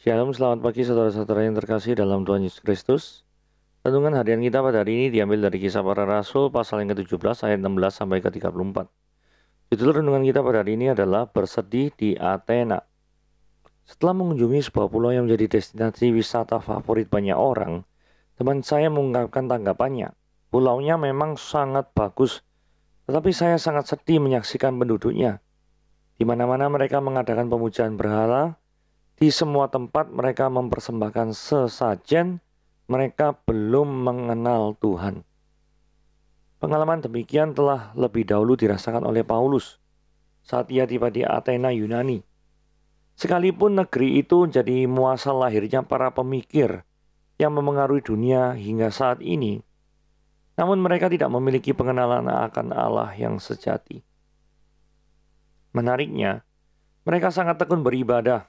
Shalom, selamat pagi saudara-saudara yang terkasih dalam Tuhan Yesus Kristus. Renungan harian kita pada hari ini diambil dari kisah para rasul pasal yang ke-17 ayat 16 sampai ke-34. Judul renungan kita pada hari ini adalah Bersedih di Athena. Setelah mengunjungi sebuah pulau yang menjadi destinasi wisata favorit banyak orang, teman saya mengungkapkan tanggapannya. Pulaunya memang sangat bagus, tetapi saya sangat sedih menyaksikan penduduknya. Di mana-mana mereka mengadakan pemujaan berhala, di semua tempat mereka mempersembahkan sesajen, mereka belum mengenal Tuhan. Pengalaman demikian telah lebih dahulu dirasakan oleh Paulus saat ia tiba di Athena, Yunani. Sekalipun negeri itu jadi muasal lahirnya para pemikir yang memengaruhi dunia hingga saat ini, namun mereka tidak memiliki pengenalan akan Allah yang sejati. Menariknya, mereka sangat tekun beribadah,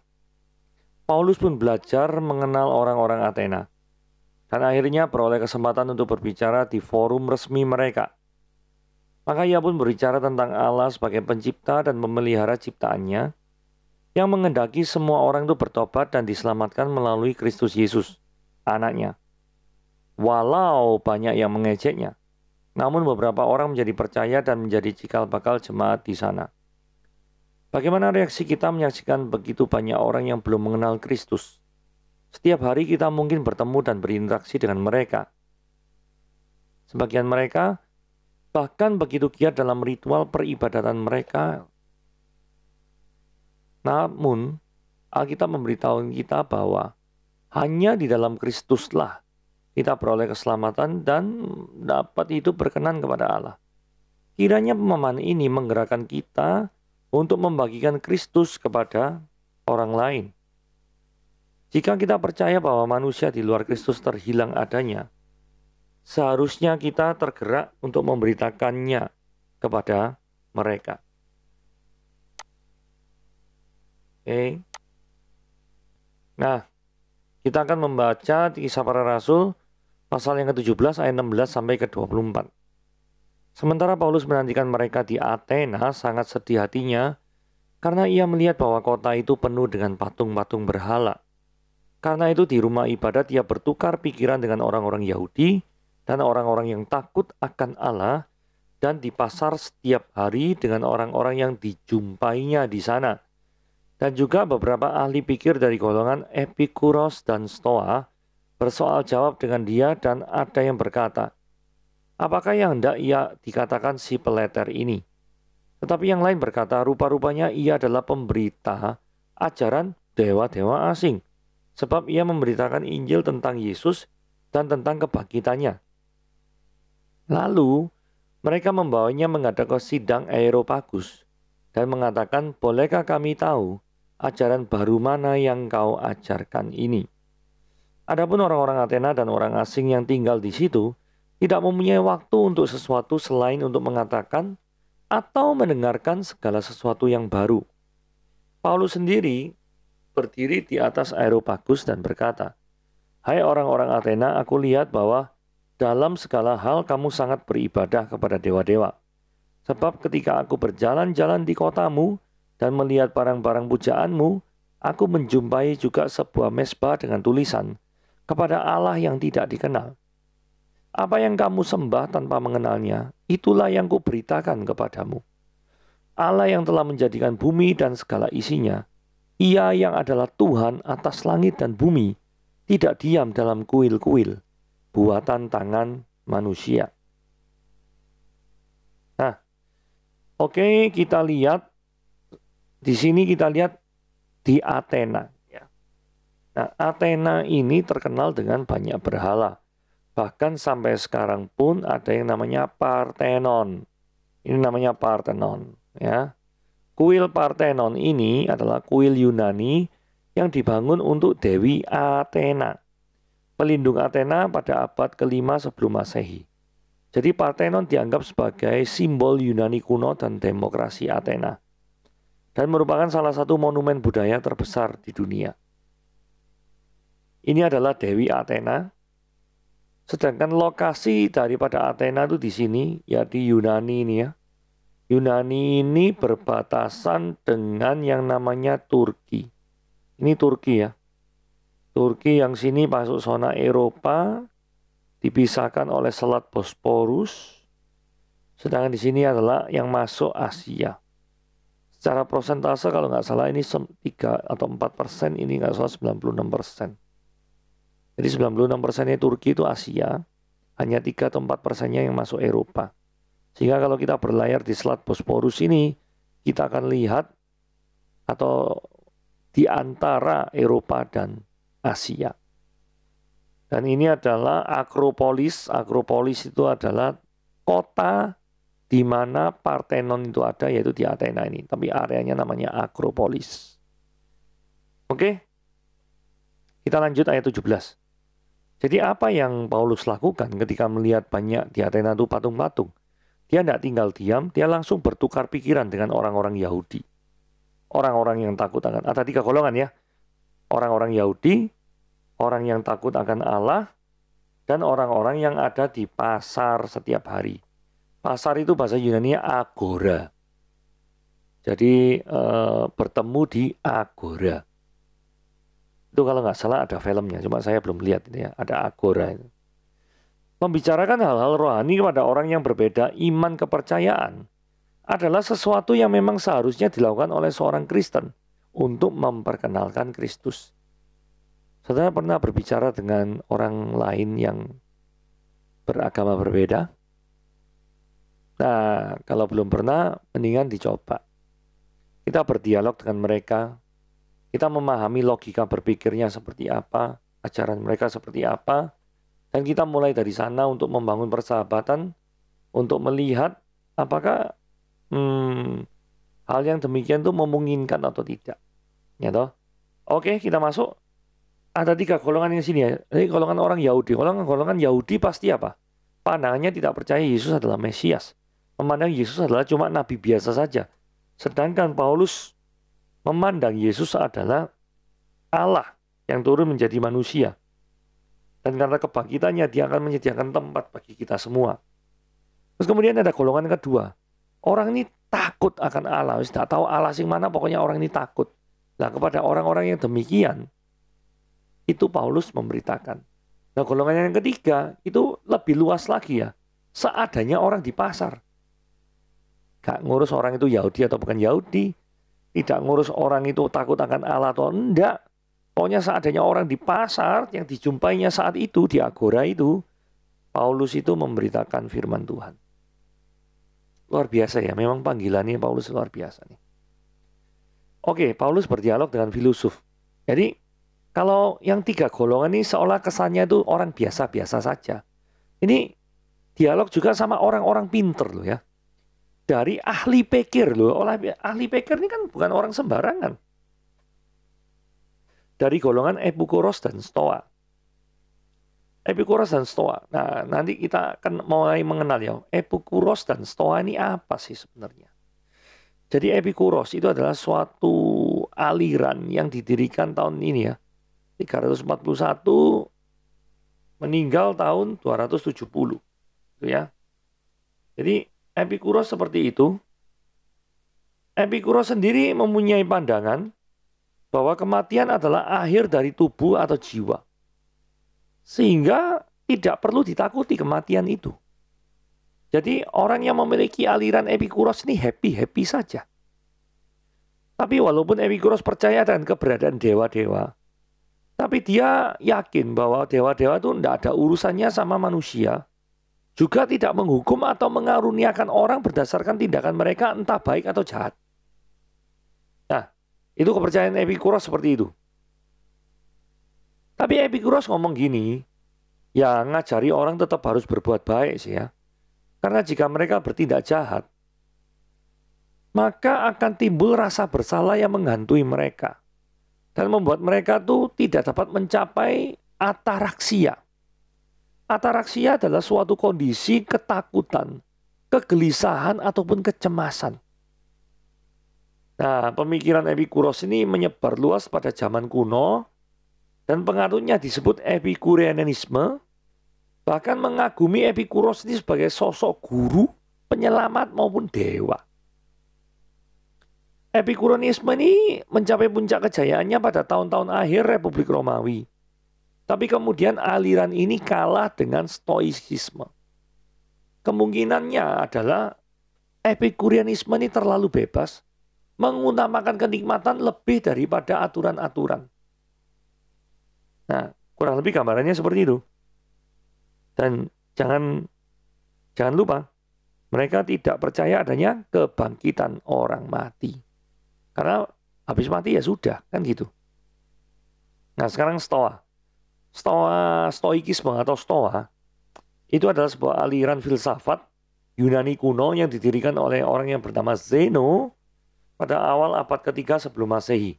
Paulus pun belajar mengenal orang-orang Athena dan akhirnya peroleh kesempatan untuk berbicara di forum resmi mereka. Maka ia pun berbicara tentang Allah sebagai pencipta dan memelihara ciptaannya, yang mengendaki semua orang itu bertobat dan diselamatkan melalui Kristus Yesus, anaknya. Walau banyak yang mengejeknya, namun beberapa orang menjadi percaya dan menjadi cikal bakal jemaat di sana. Bagaimana reaksi kita menyaksikan begitu banyak orang yang belum mengenal Kristus? Setiap hari kita mungkin bertemu dan berinteraksi dengan mereka. Sebagian mereka bahkan begitu giat dalam ritual peribadatan mereka. Namun, Alkitab memberitahu kita bahwa hanya di dalam Kristuslah kita peroleh keselamatan dan dapat itu berkenan kepada Allah. Kiranya pemahaman ini menggerakkan kita untuk membagikan Kristus kepada orang lain. Jika kita percaya bahwa manusia di luar Kristus terhilang adanya, seharusnya kita tergerak untuk memberitakannya kepada mereka. Oke. Okay. Nah, kita akan membaca di kisah para rasul pasal yang ke-17 ayat 16 sampai ke-24. Sementara Paulus menantikan mereka di Athena sangat sedih hatinya karena ia melihat bahwa kota itu penuh dengan patung-patung berhala. Karena itu di rumah ibadat ia bertukar pikiran dengan orang-orang Yahudi dan orang-orang yang takut akan Allah dan di pasar setiap hari dengan orang-orang yang dijumpainya di sana. Dan juga beberapa ahli pikir dari golongan Epikuros dan Stoa bersoal jawab dengan dia dan ada yang berkata, apakah yang hendak ia dikatakan si peleter ini? Tetapi yang lain berkata, rupa-rupanya ia adalah pemberita ajaran dewa-dewa asing, sebab ia memberitakan Injil tentang Yesus dan tentang kebangkitannya. Lalu, mereka membawanya mengadakan sidang Aeropagus dan mengatakan, bolehkah kami tahu ajaran baru mana yang kau ajarkan ini? Adapun orang-orang Athena dan orang asing yang tinggal di situ, tidak mempunyai waktu untuk sesuatu selain untuk mengatakan atau mendengarkan segala sesuatu yang baru. Paulus sendiri berdiri di atas Aeropagus dan berkata, Hai orang-orang Athena, aku lihat bahwa dalam segala hal kamu sangat beribadah kepada dewa-dewa. Sebab ketika aku berjalan-jalan di kotamu dan melihat barang-barang pujaanmu, aku menjumpai juga sebuah mesbah dengan tulisan, kepada Allah yang tidak dikenal. Apa yang kamu sembah tanpa mengenalnya, itulah yang kuberitakan kepadamu. Allah yang telah menjadikan bumi dan segala isinya, ia yang adalah Tuhan atas langit dan bumi, tidak diam dalam kuil-kuil, buatan tangan manusia. Nah, oke okay, kita lihat, di sini kita lihat di Athena. Ya. Nah, Athena ini terkenal dengan banyak berhala. Bahkan sampai sekarang pun ada yang namanya Parthenon. Ini namanya Parthenon, ya. Kuil Parthenon ini adalah kuil Yunani yang dibangun untuk Dewi Athena, pelindung Athena pada abad ke-5 sebelum Masehi. Jadi Parthenon dianggap sebagai simbol Yunani kuno dan demokrasi Athena dan merupakan salah satu monumen budaya terbesar di dunia. Ini adalah Dewi Athena Sedangkan lokasi daripada Athena itu di sini, ya di Yunani ini ya. Yunani ini hmm. berbatasan dengan yang namanya Turki. Ini Turki ya. Turki yang sini masuk zona Eropa, dipisahkan oleh Selat Bosporus. Sedangkan di sini adalah yang masuk Asia secara prosentase kalau nggak salah ini 3 atau 4 persen, ini nggak salah 96 persen. Jadi 96 persennya Turki itu Asia, hanya 3 atau 4 persennya yang masuk Eropa. Sehingga kalau kita berlayar di Selat Bosporus ini, kita akan lihat atau di antara Eropa dan Asia. Dan ini adalah Akropolis. Akropolis itu adalah kota di mana Parthenon itu ada, yaitu di Athena ini. Tapi areanya namanya Akropolis. Oke, kita lanjut ayat 17. Jadi apa yang Paulus lakukan ketika melihat banyak di Athena itu patung-patung? Dia tidak tinggal diam, dia langsung bertukar pikiran dengan orang-orang Yahudi. Orang-orang yang takut akan, ada tiga golongan ya. Orang-orang Yahudi, orang yang takut akan Allah, dan orang-orang yang ada di pasar setiap hari. Pasar itu bahasa Yunani agora. Jadi e, bertemu di agora. Itu kalau nggak salah ada filmnya, cuma saya belum lihat ini ya, ada Agora Membicarakan hal-hal rohani kepada orang yang berbeda iman kepercayaan adalah sesuatu yang memang seharusnya dilakukan oleh seorang Kristen untuk memperkenalkan Kristus. Saudara pernah berbicara dengan orang lain yang beragama berbeda? Nah, kalau belum pernah, mendingan dicoba. Kita berdialog dengan mereka kita memahami logika berpikirnya seperti apa, ajaran mereka seperti apa, dan kita mulai dari sana untuk membangun persahabatan, untuk melihat apakah hmm, hal yang demikian itu memungkinkan atau tidak. Ya toh? Oke, kita masuk. Ada tiga golongan yang sini ya. Ini golongan orang Yahudi. Golongan-golongan Yahudi pasti apa? Pandangannya tidak percaya Yesus adalah Mesias memandang Yesus adalah cuma nabi biasa saja. Sedangkan Paulus memandang Yesus adalah Allah yang turun menjadi manusia. Dan karena kebangkitannya, dia akan menyediakan tempat bagi kita semua. Terus kemudian ada golongan kedua. Orang ini takut akan Allah. Tidak tahu Allah sing mana, pokoknya orang ini takut. Nah kepada orang-orang yang demikian, itu Paulus memberitakan. Nah golongan yang ketiga, itu lebih luas lagi ya. Seadanya orang di pasar. Gak ngurus orang itu Yahudi atau bukan Yahudi, tidak ngurus orang itu takut akan Allah atau enggak. Pokoknya seadanya orang di pasar yang dijumpainya saat itu, di agora itu, Paulus itu memberitakan firman Tuhan. Luar biasa ya, memang panggilannya Paulus luar biasa nih. Oke, Paulus berdialog dengan filosof. Jadi, kalau yang tiga golongan ini seolah kesannya itu orang biasa-biasa saja. Ini dialog juga sama orang-orang pinter loh ya dari ahli pikir loh. Oleh ahli pikir ini kan bukan orang sembarangan. Dari golongan Epikuros dan Stoa. Epikuros dan Stoa. Nah, nanti kita akan mulai mengenal ya. Epikuros dan Stoa ini apa sih sebenarnya? Jadi Epikuros itu adalah suatu aliran yang didirikan tahun ini ya. 341 meninggal tahun 270. Gitu ya. Jadi Epikuros seperti itu? Epikuros sendiri mempunyai pandangan bahwa kematian adalah akhir dari tubuh atau jiwa. Sehingga tidak perlu ditakuti kematian itu. Jadi orang yang memiliki aliran Epikuros ini happy-happy saja. Tapi walaupun Epikuros percaya dengan keberadaan dewa-dewa, tapi dia yakin bahwa dewa-dewa itu tidak ada urusannya sama manusia juga tidak menghukum atau mengaruniakan orang berdasarkan tindakan mereka entah baik atau jahat. Nah, itu kepercayaan Epikuros seperti itu. Tapi Epikuros ngomong gini, ya ngajari orang tetap harus berbuat baik sih ya. Karena jika mereka bertindak jahat, maka akan timbul rasa bersalah yang menghantui mereka. Dan membuat mereka tuh tidak dapat mencapai ataraksia, Ataraksia adalah suatu kondisi ketakutan, kegelisahan ataupun kecemasan. Nah, pemikiran Epikuros ini menyebar luas pada zaman kuno dan pengaruhnya disebut Epikureanisme. Bahkan mengagumi Epikuros ini sebagai sosok guru, penyelamat maupun dewa. Epikuronisme ini mencapai puncak kejayaannya pada tahun-tahun akhir Republik Romawi tapi kemudian aliran ini kalah dengan stoicisme. Kemungkinannya adalah epikurianisme ini terlalu bebas, mengutamakan kenikmatan lebih daripada aturan-aturan. Nah, kurang lebih gambarannya seperti itu. Dan jangan jangan lupa, mereka tidak percaya adanya kebangkitan orang mati. Karena habis mati ya sudah, kan gitu. Nah, sekarang Stoa. Stoa, Stoikisme atau Stoa itu adalah sebuah aliran filsafat Yunani kuno yang didirikan oleh orang yang bernama Zeno pada awal abad ketiga sebelum Masehi.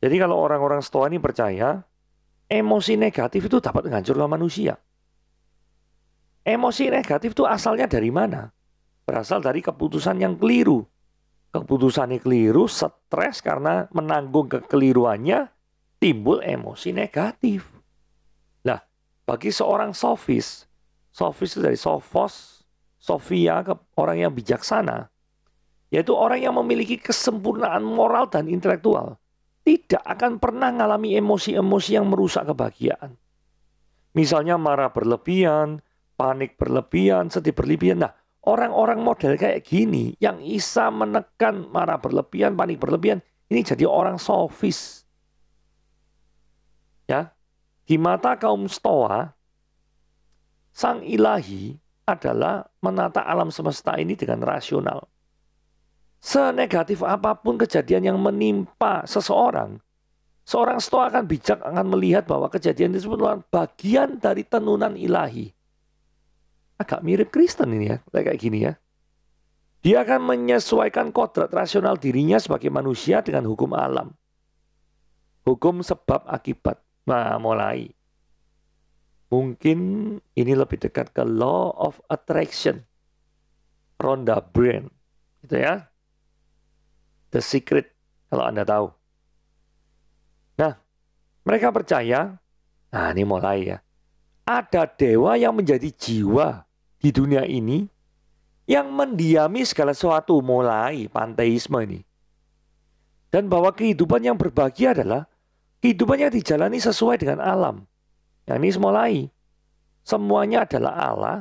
Jadi kalau orang-orang Stoa ini percaya emosi negatif itu dapat menghancurkan manusia. Emosi negatif itu asalnya dari mana? Berasal dari keputusan yang keliru. Keputusannya keliru, stres karena menanggung kekeliruannya, timbul emosi negatif. Nah, bagi seorang sofis, sofis itu dari sofos, sofia orang yang bijaksana, yaitu orang yang memiliki kesempurnaan moral dan intelektual, tidak akan pernah mengalami emosi-emosi yang merusak kebahagiaan. Misalnya marah berlebihan, panik berlebihan, sedih berlebihan. Nah, orang-orang model kayak gini yang bisa menekan marah berlebihan, panik berlebihan, ini jadi orang sofis Ya, di mata kaum Stoa, sang ilahi adalah menata alam semesta ini dengan rasional. Senegatif apapun kejadian yang menimpa seseorang, seorang stoa akan bijak akan melihat bahwa kejadian tersebut merupakan bagian dari tenunan ilahi. Agak mirip Kristen ini ya, kayak gini ya. Dia akan menyesuaikan kodrat rasional dirinya sebagai manusia dengan hukum alam. Hukum sebab akibat mulai. Mungkin ini lebih dekat ke law of attraction. Ronda Brain. Gitu ya. The Secret kalau Anda tahu. Nah, mereka percaya, nah ini mulai ya. Ada dewa yang menjadi jiwa di dunia ini yang mendiami segala sesuatu mulai panteisme ini. Dan bahwa kehidupan yang berbahagia adalah Kehidupan yang dijalani sesuai dengan alam. Yang nah, ini mulai. Semuanya adalah Allah,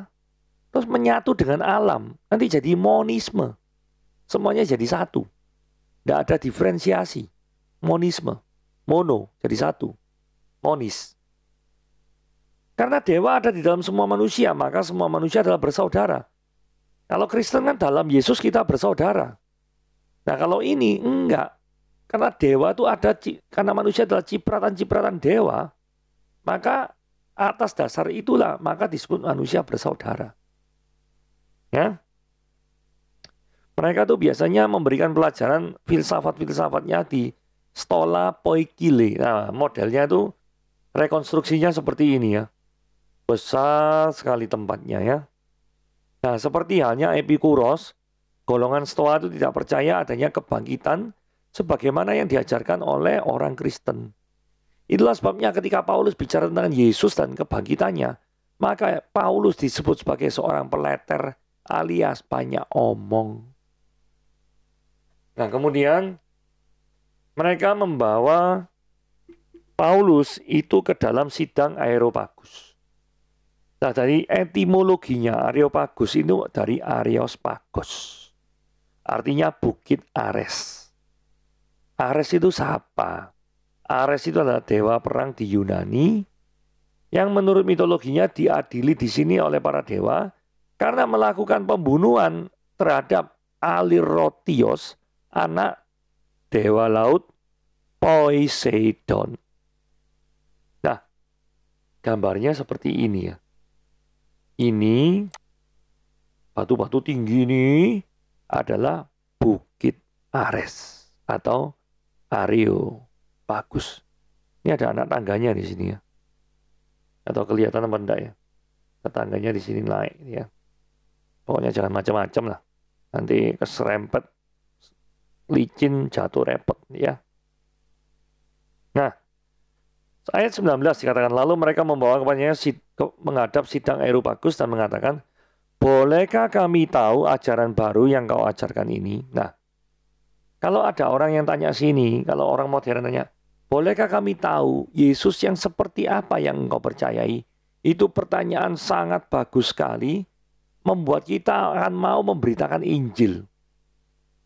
terus menyatu dengan alam. Nanti jadi monisme. Semuanya jadi satu. Tidak ada diferensiasi. Monisme. Mono, jadi satu. Monis. Karena dewa ada di dalam semua manusia, maka semua manusia adalah bersaudara. Kalau Kristen kan dalam Yesus kita bersaudara. Nah kalau ini enggak, karena dewa itu ada karena manusia adalah cipratan-cipratan dewa, maka atas dasar itulah maka disebut manusia bersaudara. Ya. Mereka tuh biasanya memberikan pelajaran filsafat-filsafatnya di Stola Poikile. Nah, modelnya itu rekonstruksinya seperti ini ya. Besar sekali tempatnya ya. Nah, seperti halnya Epikuros, golongan Stoa itu tidak percaya adanya kebangkitan sebagaimana yang diajarkan oleh orang Kristen. Itulah sebabnya ketika Paulus bicara tentang Yesus dan kebangkitannya, maka Paulus disebut sebagai seorang peleter alias banyak omong. Nah, kemudian mereka membawa Paulus itu ke dalam sidang Areopagus. Nah, dari etimologinya Areopagus itu dari Areopagus. Artinya bukit Ares. Ares itu siapa? Ares itu adalah dewa perang di Yunani yang menurut mitologinya diadili di sini oleh para dewa karena melakukan pembunuhan terhadap Alirotios, anak dewa laut Poseidon. Nah, gambarnya seperti ini ya. Ini batu-batu tinggi ini adalah Bukit Ares atau Aryo, Bagus. Ini ada anak tangganya di sini ya. Atau kelihatan apa enggak ya? Tetangganya di sini naik ya. Pokoknya jangan macam-macam lah. Nanti keserempet, licin, jatuh repot ya. Nah, ayat 19 dikatakan lalu mereka membawa kepadanya menghadap sidang Erupagus dan mengatakan, Bolehkah kami tahu ajaran baru yang kau ajarkan ini? Nah, kalau ada orang yang tanya sini, kalau orang modern tanya, bolehkah kami tahu Yesus yang seperti apa yang engkau percayai? Itu pertanyaan sangat bagus sekali, membuat kita akan mau memberitakan Injil.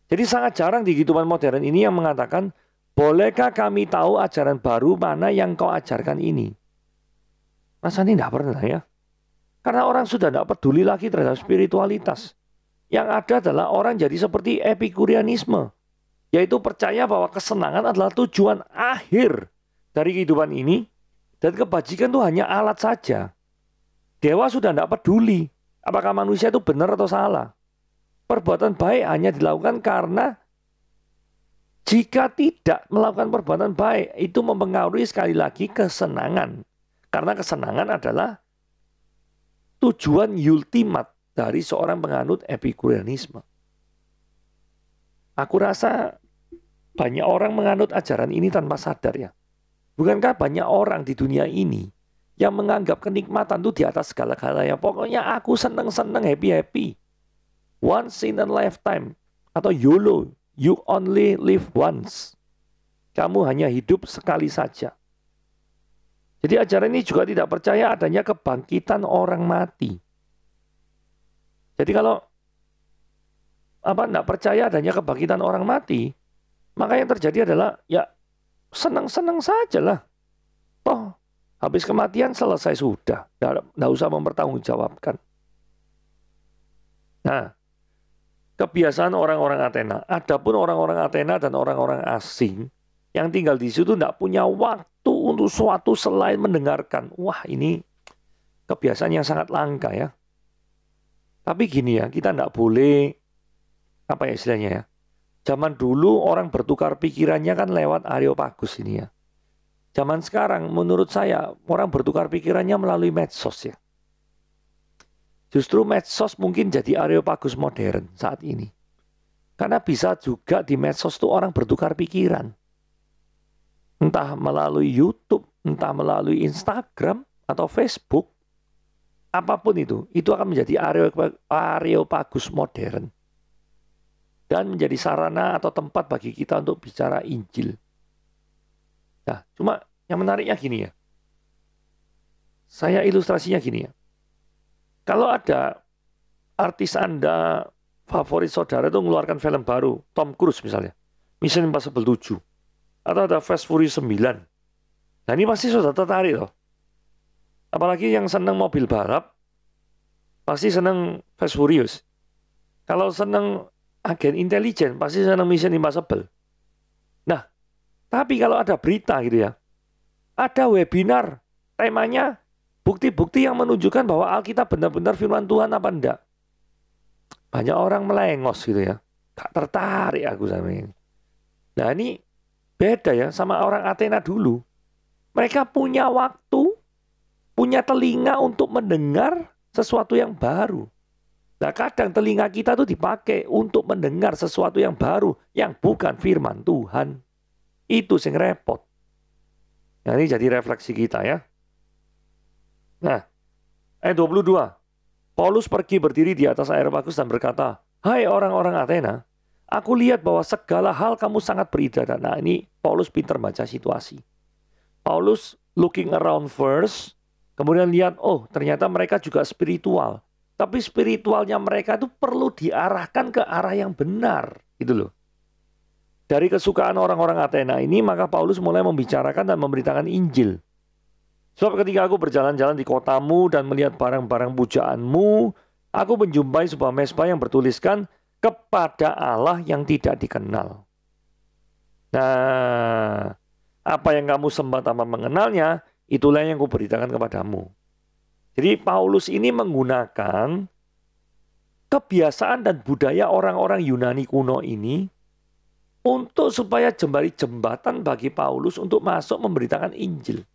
Jadi sangat jarang di kehidupan modern ini yang mengatakan, bolehkah kami tahu ajaran baru mana yang kau ajarkan ini? Masa ini tidak pernah ya? Karena orang sudah tidak peduli lagi terhadap spiritualitas. Yang ada adalah orang jadi seperti epikurianisme yaitu percaya bahwa kesenangan adalah tujuan akhir dari kehidupan ini dan kebajikan itu hanya alat saja. Dewa sudah tidak peduli apakah manusia itu benar atau salah. Perbuatan baik hanya dilakukan karena jika tidak melakukan perbuatan baik itu mempengaruhi sekali lagi kesenangan. Karena kesenangan adalah tujuan ultimat dari seorang penganut epikureanisme. Aku rasa banyak orang menganut ajaran ini tanpa sadar ya. Bukankah banyak orang di dunia ini yang menganggap kenikmatan itu di atas segala-galanya. Pokoknya aku seneng-seneng, happy-happy. Once in a lifetime. Atau YOLO. You only live once. Kamu hanya hidup sekali saja. Jadi ajaran ini juga tidak percaya adanya kebangkitan orang mati. Jadi kalau apa tidak percaya adanya kebangkitan orang mati, maka yang terjadi adalah ya senang-senang sajalah. Toh habis kematian selesai sudah. Tidak usah mempertanggungjawabkan. Nah, kebiasaan orang-orang Athena. Adapun orang-orang Athena dan orang-orang asing yang tinggal di situ tidak punya waktu untuk suatu selain mendengarkan. Wah, ini kebiasaan yang sangat langka ya. Tapi gini ya, kita tidak boleh apa ya istilahnya ya Zaman dulu orang bertukar pikirannya kan lewat Areopagus ini ya. Zaman sekarang menurut saya orang bertukar pikirannya melalui medsos ya. Justru medsos mungkin jadi Areopagus modern saat ini. Karena bisa juga di medsos tuh orang bertukar pikiran. Entah melalui YouTube, entah melalui Instagram atau Facebook, apapun itu, itu akan menjadi Areopagus modern dan menjadi sarana atau tempat bagi kita untuk bicara Injil. Nah, cuma yang menariknya gini ya. Saya ilustrasinya gini ya. Kalau ada artis Anda favorit saudara itu mengeluarkan film baru, Tom Cruise misalnya, Mission Impossible 7, atau ada Fast Furious 9. Nah ini pasti sudah tertarik loh. Apalagi yang senang mobil balap, pasti senang Fast Furious. Kalau senang agen intelijen pasti senang mission impossible. Nah, tapi kalau ada berita gitu ya, ada webinar temanya bukti-bukti yang menunjukkan bahwa Alkitab benar-benar firman Tuhan apa enggak. Banyak orang melengos gitu ya. Tak tertarik aku sama ini. Nah ini beda ya sama orang Athena dulu. Mereka punya waktu, punya telinga untuk mendengar sesuatu yang baru. Nah kadang telinga kita tuh dipakai untuk mendengar sesuatu yang baru, yang bukan firman Tuhan. Itu sing repot. Nah ini jadi refleksi kita ya. Nah, ayat 22. Paulus pergi berdiri di atas air bagus dan berkata, Hai orang-orang Athena, aku lihat bahwa segala hal kamu sangat beridada. Nah ini Paulus pintar baca situasi. Paulus looking around first, kemudian lihat, oh ternyata mereka juga spiritual tapi spiritualnya mereka itu perlu diarahkan ke arah yang benar, gitu loh. Dari kesukaan orang-orang Athena ini, maka Paulus mulai membicarakan dan memberitakan Injil. Sebab ketika aku berjalan-jalan di kotamu dan melihat barang-barang pujaanmu, aku menjumpai sebuah mesbah yang bertuliskan kepada Allah yang tidak dikenal. Nah, apa yang kamu sembah tanpa mengenalnya, itulah yang kuberitakan kepadamu. Jadi Paulus ini menggunakan kebiasaan dan budaya orang-orang Yunani kuno ini untuk supaya jembari jembatan bagi Paulus untuk masuk memberitakan Injil.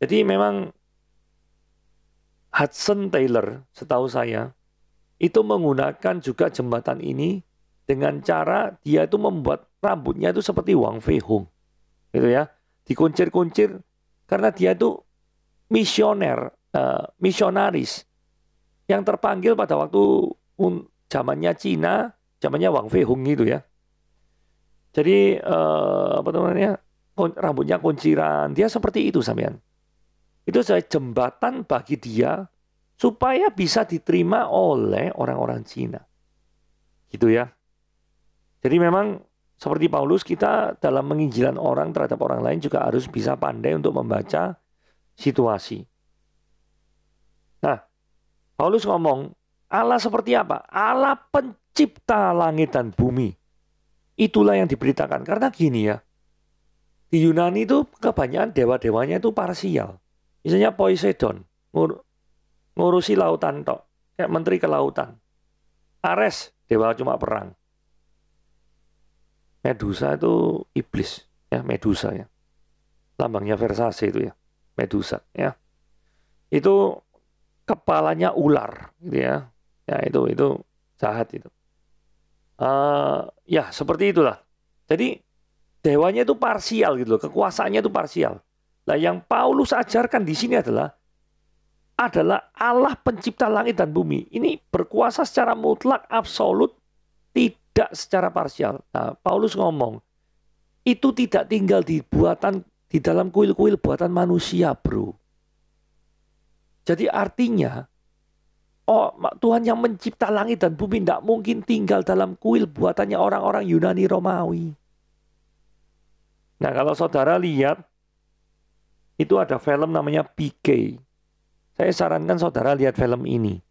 Jadi memang Hudson Taylor, setahu saya, itu menggunakan juga jembatan ini dengan cara dia itu membuat rambutnya itu seperti Wang Fei Hong. Gitu ya, dikuncir-kuncir karena dia itu misioner, uh, misionaris yang terpanggil pada waktu zamannya Cina, zamannya Wang Fei Hung itu ya. Jadi uh, apa namanya? rambutnya kunciran. Dia seperti itu sampean. Itu saya jembatan bagi dia supaya bisa diterima oleh orang-orang Cina. Gitu ya. Jadi memang seperti Paulus kita dalam menginjilan orang terhadap orang lain juga harus bisa pandai untuk membaca situasi. Nah, Paulus ngomong, Allah seperti apa? Allah pencipta langit dan bumi. Itulah yang diberitakan. Karena gini ya, di Yunani itu kebanyakan dewa-dewanya itu parsial. Misalnya Poseidon, ngur ngurusi lautan tok, kayak menteri kelautan. Ares, dewa cuma perang. Medusa itu iblis, ya Medusa ya. Lambangnya Versace itu ya. Medusa ya itu kepalanya ular gitu ya ya itu itu jahat itu uh, ya seperti itulah jadi dewanya itu parsial gitu loh kekuasaannya itu parsial nah yang Paulus ajarkan di sini adalah adalah Allah pencipta langit dan bumi ini berkuasa secara mutlak absolut tidak secara parsial nah, Paulus ngomong itu tidak tinggal di buatan di dalam kuil-kuil buatan manusia, bro. Jadi artinya, oh Tuhan yang mencipta langit dan bumi tidak mungkin tinggal dalam kuil buatannya orang-orang Yunani Romawi. Nah kalau saudara lihat, itu ada film namanya PK. Saya sarankan saudara lihat film ini.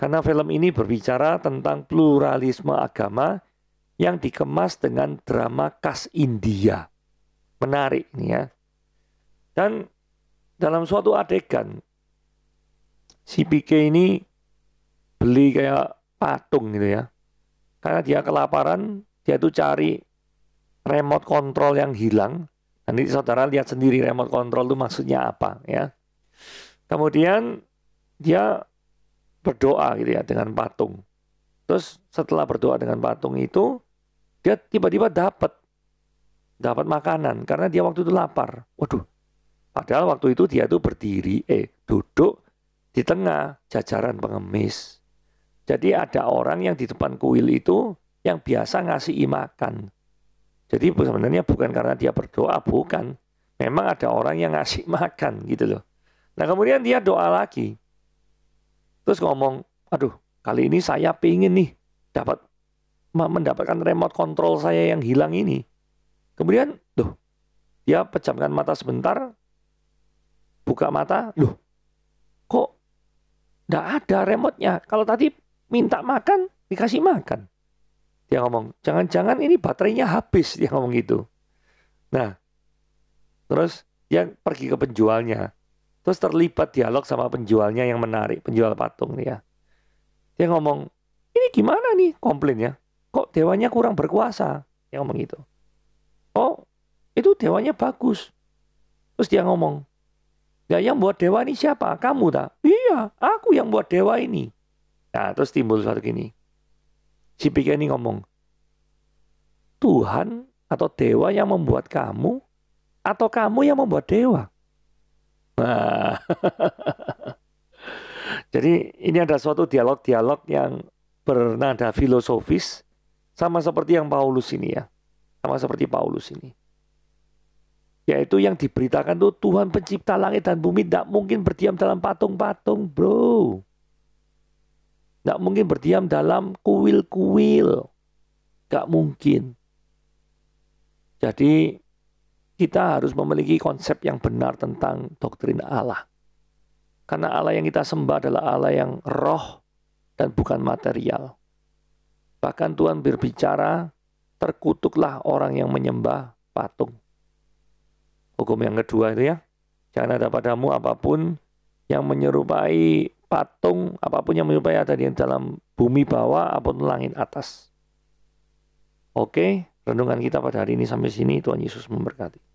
Karena film ini berbicara tentang pluralisme agama yang dikemas dengan drama khas India menarik ini ya. Dan dalam suatu adegan si PK ini beli kayak patung gitu ya. Karena dia kelaparan, dia tuh cari remote control yang hilang. Nanti saudara lihat sendiri remote control itu maksudnya apa ya. Kemudian dia berdoa gitu ya dengan patung. Terus setelah berdoa dengan patung itu, dia tiba-tiba dapat dapat makanan karena dia waktu itu lapar. Waduh. Padahal waktu itu dia tuh berdiri eh duduk di tengah jajaran pengemis. Jadi ada orang yang di depan kuil itu yang biasa ngasih makan. Jadi sebenarnya bukan karena dia berdoa, bukan. Memang ada orang yang ngasih makan gitu loh. Nah kemudian dia doa lagi. Terus ngomong, aduh kali ini saya pengen nih dapat mendapatkan remote control saya yang hilang ini. Kemudian, tuh, dia pejamkan mata sebentar, buka mata, loh, kok ndak ada remotenya? Kalau tadi minta makan, dikasih makan. Dia ngomong, jangan-jangan ini baterainya habis, dia ngomong gitu. Nah, terus dia pergi ke penjualnya. Terus terlibat dialog sama penjualnya yang menarik, penjual patung dia. Ya. Dia ngomong, ini gimana nih komplainnya? Kok dewanya kurang berkuasa? Dia ngomong gitu oh itu dewanya bagus terus dia ngomong ya yang buat dewa ini siapa kamu tak iya aku yang buat dewa ini nah terus timbul suatu gini si pikir ini ngomong Tuhan atau dewa yang membuat kamu atau kamu yang membuat dewa nah Jadi ini ada suatu dialog-dialog yang bernada filosofis sama seperti yang Paulus ini ya sama seperti Paulus ini. Yaitu yang diberitakan tuh Tuhan pencipta langit dan bumi tidak mungkin berdiam dalam patung-patung, bro. Tidak mungkin berdiam dalam kuil-kuil. tidak mungkin. Jadi kita harus memiliki konsep yang benar tentang doktrin Allah. Karena Allah yang kita sembah adalah Allah yang roh dan bukan material. Bahkan Tuhan berbicara terkutuklah orang yang menyembah patung. Hukum yang kedua itu ya, jangan ada padamu apapun yang menyerupai patung, apapun yang menyerupai ada di dalam bumi bawah apapun langit atas. Oke, renungan kita pada hari ini sampai sini Tuhan Yesus memberkati.